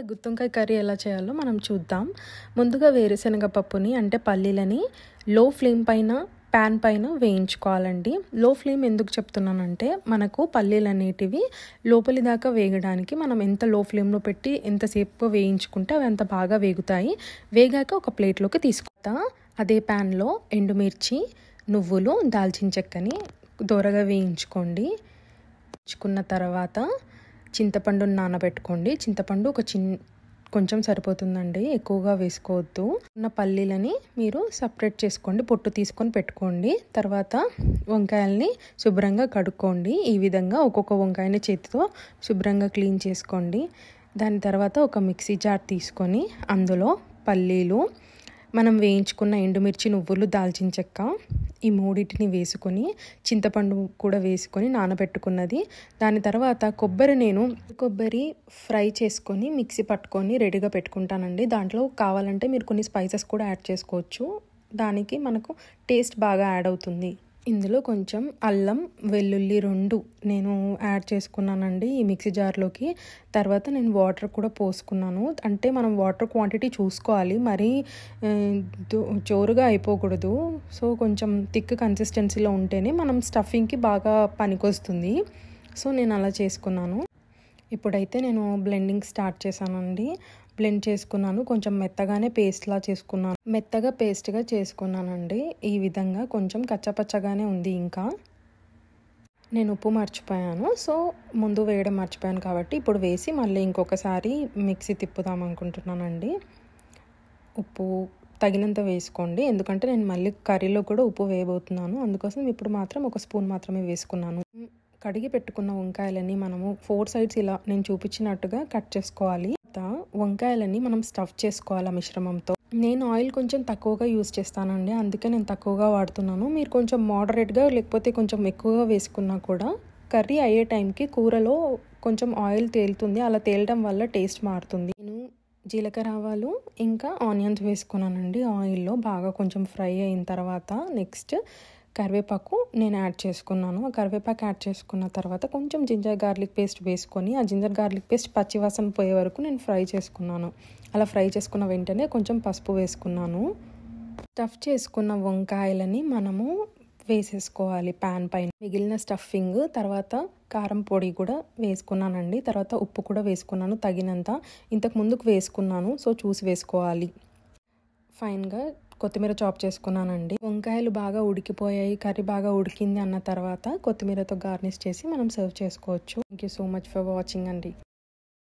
ఇవాళ గుత్తొంకాయ కర్రీ ఎలా చేయాలో మనం చూద్దాం ముందుగా వేరుశనగ పప్పుని అంటే పల్లీలని లో ఫ్లేమ్ పైన ప్యాన్ పైన వేయించుకోవాలండి లో ఫ్లేమ్ ఎందుకు చెప్తున్నానంటే మనకు పల్లీలు అనేటివి లోపలి దాకా వేగడానికి మనం ఎంత లో ఫ్లేమ్లో పెట్టి ఎంతసేపు వేయించుకుంటే అవి అంత బాగా వేగుతాయి వేగాక ఒక ప్లేట్లోకి తీసుకుంటా అదే ప్యాన్లో ఎండుమిర్చి నువ్వులు దాల్చిన చెక్కని దోరగా వేయించుకోండి వేయించుకున్న తర్వాత చింతపండును నానబెట్టుకోండి చింతపండు ఒక చిన్ కొంచెం సరిపోతుందండి ఎక్కువగా వేసుకోవద్దు ఉన్న పల్లీలని మీరు సపరేట్ చేసుకోండి పొట్టు తీసుకొని పెట్టుకోండి తర్వాత వంకాయల్ని శుభ్రంగా కడుక్కోండి ఈ విధంగా ఒక్కొక్క వంకాయని చేతితో శుభ్రంగా క్లీన్ చేసుకోండి దాని తర్వాత ఒక మిక్సీ జార్ తీసుకొని అందులో పల్లీలు మనం వేయించుకున్న ఎండుమిర్చి నువ్వులు దాల్చిన చెక్క ఈ మూడింటిని వేసుకొని చింతపండు కూడా వేసుకొని నానబెట్టుకున్నది దాని తర్వాత కొబ్బరి నేను కొబ్బరి ఫ్రై చేసుకొని మిక్సీ పట్టుకొని రెడీగా పెట్టుకుంటానండి దాంట్లో కావాలంటే మీరు కొన్ని స్పైసెస్ కూడా యాడ్ చేసుకోవచ్చు దానికి మనకు టేస్ట్ బాగా యాడ్ అవుతుంది ఇందులో కొంచెం అల్లం వెల్లుల్లి రెండు నేను యాడ్ చేసుకున్నానండి ఈ మిక్సీ జార్లోకి తర్వాత నేను వాటర్ కూడా పోసుకున్నాను అంటే మనం వాటర్ క్వాంటిటీ చూసుకోవాలి మరీ జోరుగా అయిపోకూడదు సో కొంచెం థిక్ కన్సిస్టెన్సీలో ఉంటేనే మనం స్టఫింగ్కి బాగా పనికొస్తుంది సో నేను అలా చేసుకున్నాను ఇప్పుడైతే నేను బ్లెండింగ్ స్టార్ట్ చేశానండి బ్లెండ్ చేసుకున్నాను కొంచెం మెత్తగానే పేస్ట్లా చేసుకున్నాను మెత్తగా పేస్ట్గా చేసుకున్నానండి ఈ విధంగా కొంచెం కచ్చపచ్చగానే ఉంది ఇంకా నేను ఉప్పు మర్చిపోయాను సో ముందు వేయడం మర్చిపోయాను కాబట్టి ఇప్పుడు వేసి మళ్ళీ ఇంకొకసారి మిక్సీ తిప్పుదాం అనుకుంటున్నానండి ఉప్పు తగినంత వేసుకోండి ఎందుకంటే నేను మళ్ళీ కర్రీలో కూడా ఉప్పు వేయబోతున్నాను అందుకోసం ఇప్పుడు మాత్రం ఒక స్పూన్ మాత్రమే వేసుకున్నాను కడిగి పెట్టుకున్న వంకాయలని మనము ఫోర్ సైడ్స్ ఇలా నేను చూపించినట్టుగా కట్ చేసుకోవాలి వంకాయలని మనం స్టఫ్ చేసుకోవాలి మిశ్రమంతో నేను ఆయిల్ కొంచెం తక్కువగా యూస్ చేస్తానండి అందుకే నేను తక్కువగా వాడుతున్నాను మీరు కొంచెం మోడరేట్గా లేకపోతే కొంచెం ఎక్కువగా వేసుకున్నా కూడా కర్రీ అయ్యే టైంకి కూరలో కొంచెం ఆయిల్ తేలుతుంది అలా తేలడం వల్ల టేస్ట్ మారుతుంది నేను జీలకర్ర ఆవాలు ఇంకా ఆనియన్స్ వేసుకున్నానండి ఆయిల్లో బాగా కొంచెం ఫ్రై అయిన తర్వాత నెక్స్ట్ కరివేపాకు నేను యాడ్ చేసుకున్నాను ఆ కరివేపాకు యాడ్ చేసుకున్న తర్వాత కొంచెం జింజర్ గార్లిక్ పేస్ట్ వేసుకొని ఆ జింజర్ గార్లిక్ పేస్ట్ పచ్చివాసన పోయే వరకు నేను ఫ్రై చేసుకున్నాను అలా ఫ్రై చేసుకున్న వెంటనే కొంచెం పసుపు వేసుకున్నాను స్టఫ్ చేసుకున్న వంకాయలని మనము వేసేసుకోవాలి ప్యాన్ పైన మిగిలిన స్టఫింగ్ తర్వాత కారం పొడి కూడా వేసుకున్నానండి తర్వాత ఉప్పు కూడా వేసుకున్నాను తగినంత ఇంతకు ముందుకు వేసుకున్నాను సో చూసి వేసుకోవాలి ఫైన్గా కొత్తిమీర చాప్ చేసుకున్నానండి వంకాయలు బాగా ఉడికిపోయాయి కర్రీ బాగా ఉడికింది అన్న తర్వాత కొత్తిమీరతో గార్నిష్ చేసి మనం సర్వ్ చేసుకోవచ్చు thank so much for watching అండి